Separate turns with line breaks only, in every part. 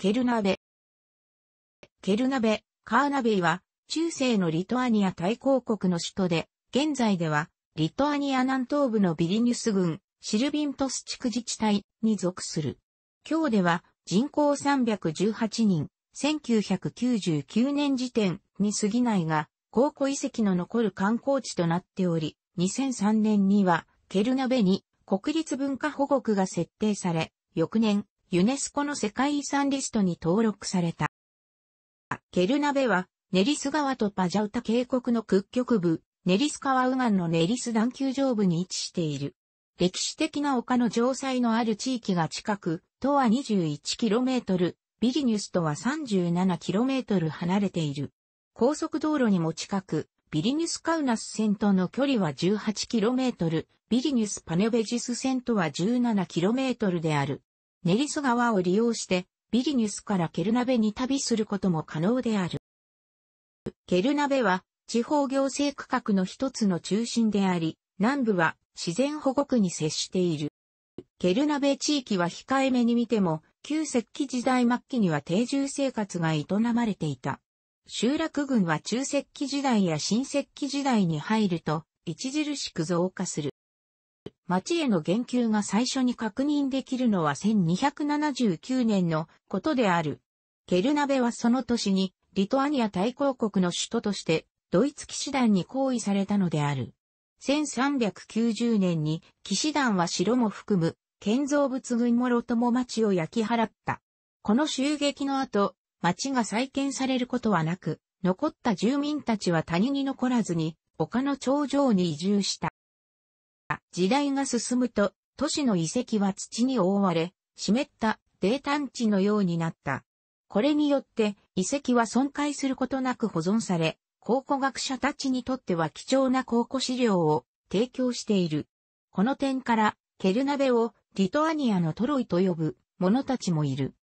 ケルナベ。ケルナベ、カーナベイは、中世のリトアニア大公国の首都で、現在では、リトアニア南東部のビリニュス郡、シルビントス地区自治体に属する。今日では、人口318人、1999年時点に過ぎないが、高校遺跡の残る観光地となっており、2003年には、ケルナベに国立文化保護区が設定され、翌年、ユネスコの世界遺産リストに登録された。ケルナベは、ネリス川とパジャウタ渓谷の屈曲部、ネリス川右岸のネリス段丘上部に位置している。歴史的な丘の城塞のある地域が近く、都は 21km、ビリニュスとは 37km 離れている。高速道路にも近く、ビリニュスカウナス線との距離は 18km、ビリニュスパネベジス線とは 17km である。ネリス川を利用して、ビリニュスからケルナベに旅することも可能である。ケルナベは地方行政区画の一つの中心であり、南部は自然保護区に接している。ケルナベ地域は控えめに見ても、旧石器時代末期には定住生活が営まれていた。集落群は中石器時代や新石器時代に入ると、著しく増加する。町への言及が最初に確認できるのは1279年のことである。ケルナベはその年に、リトアニア大公国の首都として、ドイツ騎士団に行為されたのである。1390年に騎士団は城も含む建造物群もろとも町を焼き払った。この襲撃の後、町が再建されることはなく、残った住民たちは谷に残らずに丘の頂上に移住した。時代が進むと、都市の遺跡は土に覆われ、湿った泥炭地のようになった。これによって遺跡は損壊することなく保存され、考古学者たちにとっては貴重な考古資料を提供している。この点から、ケルナベをリトアニアのトロイと呼ぶ者たちもいる。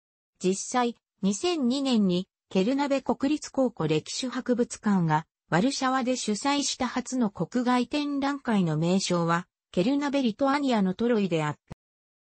実際、2002年にケルナベ国立考古歴史博物館がワルシャワで主催した初の国外展覧会の名称はケルナベリトアニアのトロイであっ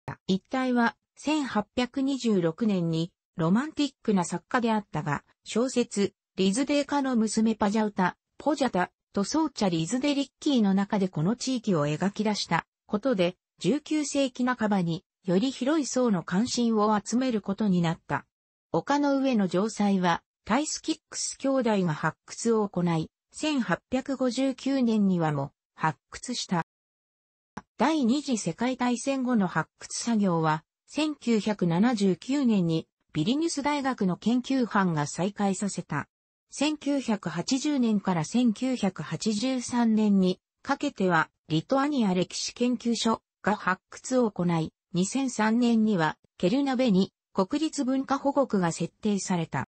た。一帯は1826年にロマンティックな作家であったが、小説、リズデーカの娘パジャウタ、ポジャタ、とソーチャリズデリッキーの中でこの地域を描き出したことで、19世紀半ばにより広い層の関心を集めることになった。丘の上の城塞は、タイスキックス兄弟が発掘を行い、1859年にはも発掘した。第二次世界大戦後の発掘作業は、1979年にビリニュス大学の研究班が再開させた。1980年から1983年にかけてはリトアニア歴史研究所が発掘を行い、2003年にはケルナベに国立文化保護区が設定された。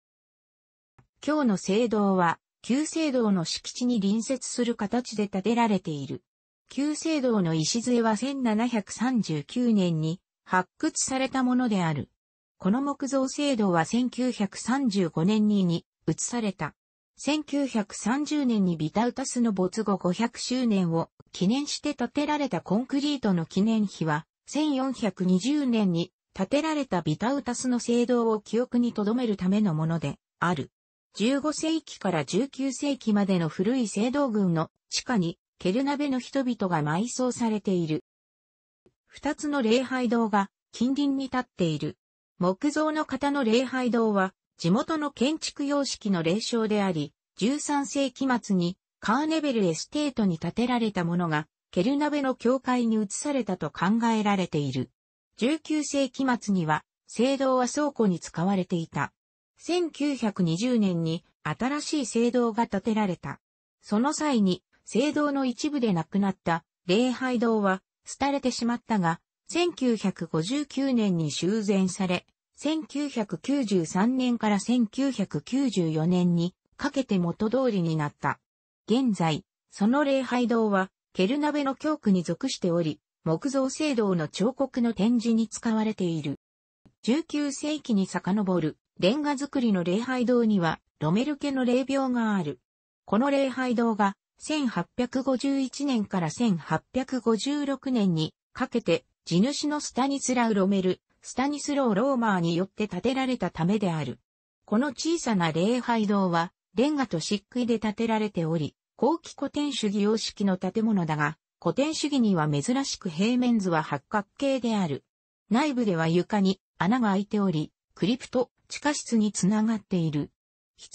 今日の聖堂は、旧聖堂の敷地に隣接する形で建てられている。旧聖堂の礎は1739年に発掘されたものである。この木造聖堂は1935年にに移された。1930年にビタウタスの没後500周年を記念して建てられたコンクリートの記念碑は、1420年に建てられたビタウタスの聖堂を記憶に留めるためのものである。15世紀から19世紀までの古い聖堂群の地下にケルナベの人々が埋葬されている。二つの礼拝堂が近隣に立っている。木造の型の礼拝堂は地元の建築様式の霊障であり、13世紀末にカーネベルエステートに建てられたものがケルナベの教会に移されたと考えられている。19世紀末には聖堂は倉庫に使われていた。1920年に新しい聖堂が建てられた。その際に聖堂の一部で亡くなった礼拝堂は廃れてしまったが、1959年に修繕され、1993年から1994年にかけて元通りになった。現在、その礼拝堂は、ケルナベの教区に属しており、木造聖堂の彫刻の展示に使われている。19世紀に遡る、レンガ造りの礼拝堂には、ロメル家の霊廟がある。この礼拝堂が、1851年から1856年にかけて地主のスタニスラウ・ロメル、スタニスロー・ローマーによって建てられたためである。この小さな礼拝堂は、レンガと漆喰で建てられており、後期古典主義様式の建物だが、古典主義には珍しく平面図は八角形である。内部では床に穴が開いており、クリプト、地下室につながっている。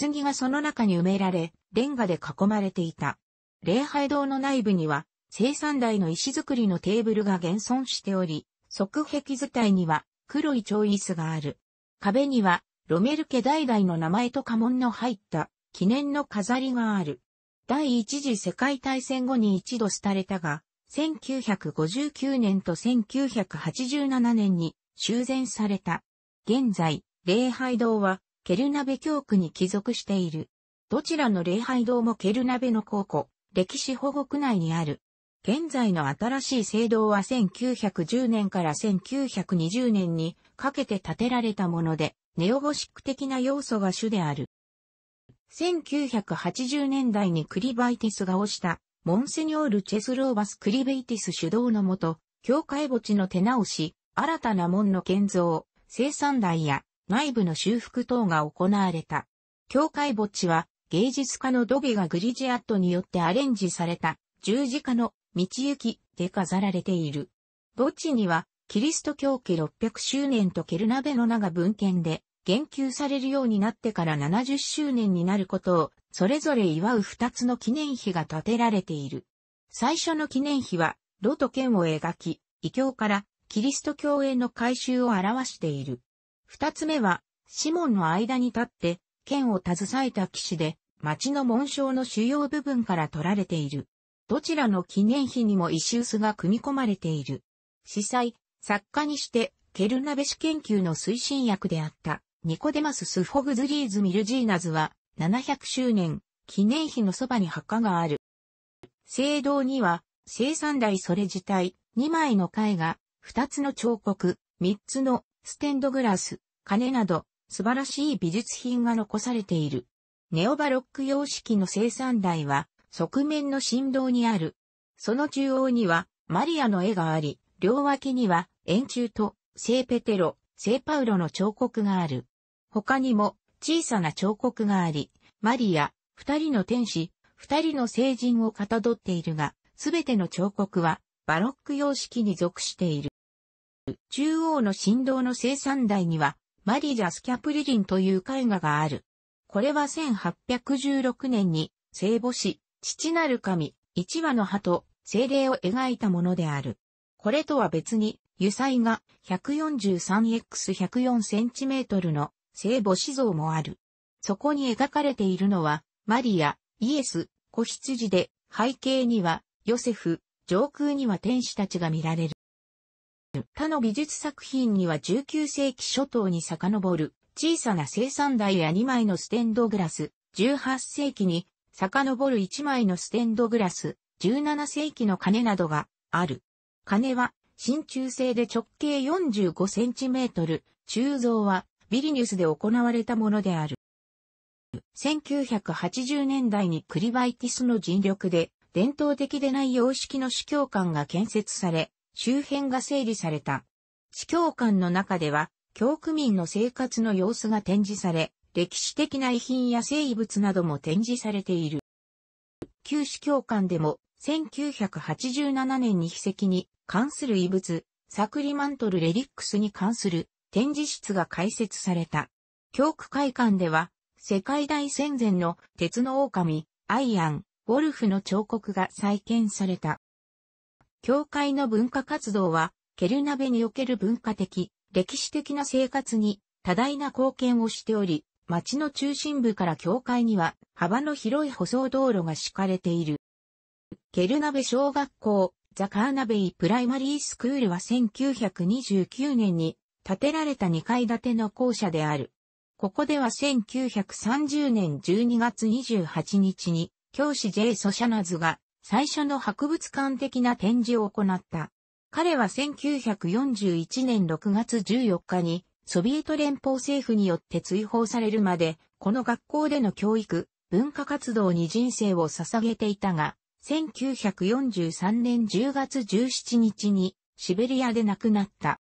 棺がその中に埋められ、レンガで囲まれていた。礼拝堂の内部には、生産台の石造りのテーブルが現存しており、側壁図体には黒い蝶椅子がある。壁には、ロメル家代々の名前と家紋の入った記念の飾りがある。第一次世界大戦後に一度廃れたが、1959年と1987年に修繕された。現在、礼拝堂は、ケルナベ教区に帰属している。どちらの礼拝堂もケルナベの高校歴史保護区内にある。現在の新しい聖堂は1910年から1920年にかけて建てられたもので、ネオゴシック的な要素が主である。1980年代にクリバイティスが推した、モンセニョール・チェスローバス・クリベイティス主導のもと、教会墓地の手直し、新たな門の建造、生産台や内部の修復等が行われた。教会墓地は芸術家のドビがグリジアットによってアレンジされた十字架の道行きで飾られている。墓地には、キリスト教家600周年とケルナベの名が文献で言及されるようになってから70周年になることを、それぞれ祝う二つの記念碑が建てられている。最初の記念碑は、ロと剣を描き、異教からキリスト教への改修を表している。二つ目は、シモンの間に立って、剣を携えた騎士で、町の紋章の主要部分から取られている。どちらの記念碑にも石臼が組み込まれている。司祭、作家にして、ケルナベシ研究の推進役であった、ニコデマス・スフォグズリーズ・ミルジーナズは、700周年、記念碑のそばに墓がある。聖堂には、生産台それ自体、2枚の絵画、2つの彫刻、3つのステンドグラス、鐘など、素晴らしい美術品が残されている。ネオバロック様式の生産台は、側面の振動にある。その中央には、マリアの絵があり、両脇には、円柱と、聖ペテロ、聖パウロの彫刻がある。他にも、小さな彫刻があり、マリア、二人の天使、二人の聖人をかたどっているが、すべての彫刻は、バロック様式に属している。中央の振動の生産台には、マリジャ・スキャプリリンという絵画がある。これは1816年に、聖母子、父なる神、一羽の鳩、精霊を描いたものである。これとは別に、油彩が 143x104cm の聖母子像もある。そこに描かれているのは、マリア、イエス、子羊で、背景には、ヨセフ、上空には天使たちが見られる。他の美術作品には19世紀初頭に遡る小さな生産台や2枚のステンドグラス、18世紀に遡る1枚のステンドグラス、17世紀の鐘などがある。鐘は真鍮製で直径45センチメートル、鋳造はビリニュスで行われたものである。1980年代にクリバイティスの尽力で伝統的でない様式の司教官が建設され、周辺が整理された。司教館の中では教区民の生活の様子が展示され、歴史的な遺品や生物なども展示されている。旧市教館でも、1987年に遺跡に関する遺物、サクリマントルレリックスに関する展示室が開設された。教区会館では、世界大戦前の鉄の狼、アイアン、ウォルフの彫刻が再建された。教会の文化活動は、ケルナベにおける文化的、歴史的な生活に多大な貢献をしており、町の中心部から教会には幅の広い舗装道路が敷かれている。ケルナベ小学校、ザカーナベイプライマリースクールは1929年に建てられた2階建ての校舎である。ここでは1930年12月28日に教師 J ソシャナズが最初の博物館的な展示を行った。彼は1941年6月14日にソビエト連邦政府によって追放されるまで、この学校での教育、文化活動に人生を捧げていたが、1943年10月17日にシベリアで亡くなった。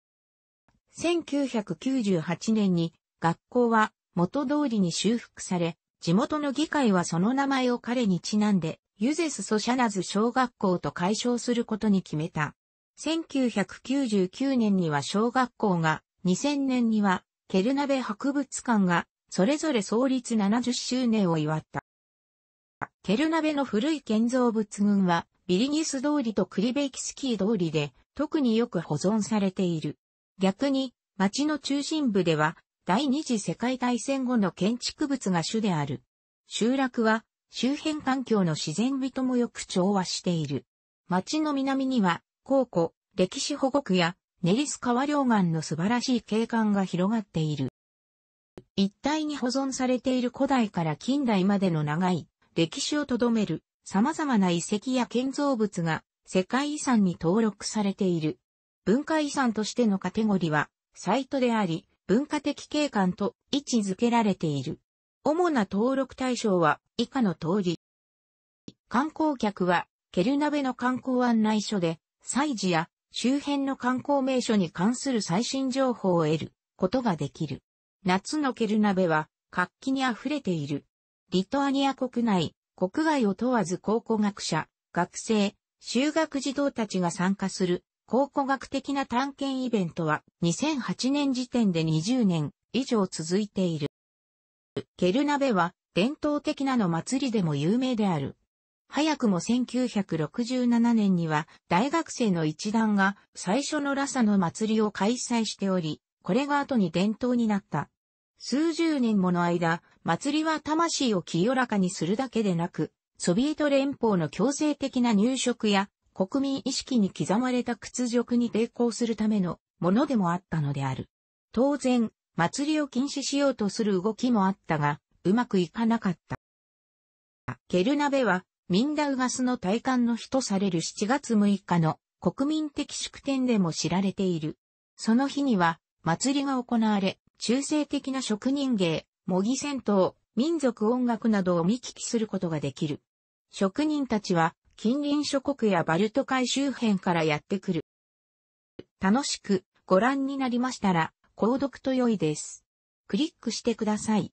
1998年に学校は元通りに修復され、地元の議会はその名前を彼にちなんで、ユゼス・ソシャナズ小学校と解消することに決めた。1999年には小学校が、2000年にはケルナベ博物館が、それぞれ創立70周年を祝った。ケルナベの古い建造物群は、ビリニス通りとクリベイキスキー通りで、特によく保存されている。逆に、町の中心部では、第二次世界大戦後の建築物が主である。集落は、周辺環境の自然美ともよく調和している。町の南には、考古、歴史保護区や、ネリス川両岸の素晴らしい景観が広がっている。一帯に保存されている古代から近代までの長い歴史をとどめる様々な遺跡や建造物が世界遺産に登録されている。文化遺産としてのカテゴリーはサイトであり文化的景観と位置づけられている。主な登録対象は以下の通り。観光客はケルナベの観光案内所で祭事や周辺の観光名所に関する最新情報を得ることができる。夏のケルナベは活気に溢れている。リトアニア国内、国外を問わず考古学者、学生、修学児童たちが参加する考古学的な探検イベントは2008年時点で20年以上続いている。ケルナベは伝統的なの祭りでも有名である。早くも1967年には大学生の一団が最初のラサの祭りを開催しており、これが後に伝統になった。数十年もの間、祭りは魂を清らかにするだけでなく、ソビエト連邦の強制的な入植や国民意識に刻まれた屈辱に抵抗するためのものでもあったのである。当然、祭りを禁止しようとする動きもあったが、うまくいかなかった。ケルナベはミンダウガスの体感の日とされる7月6日の国民的祝典でも知られている。その日には祭りが行われ、中性的な職人芸、模擬戦闘、民族音楽などを見聞きすることができる。職人たちは近隣諸国やバルト海周辺からやってくる。楽しくご覧になりましたら、購読と良いです。クリックしてください。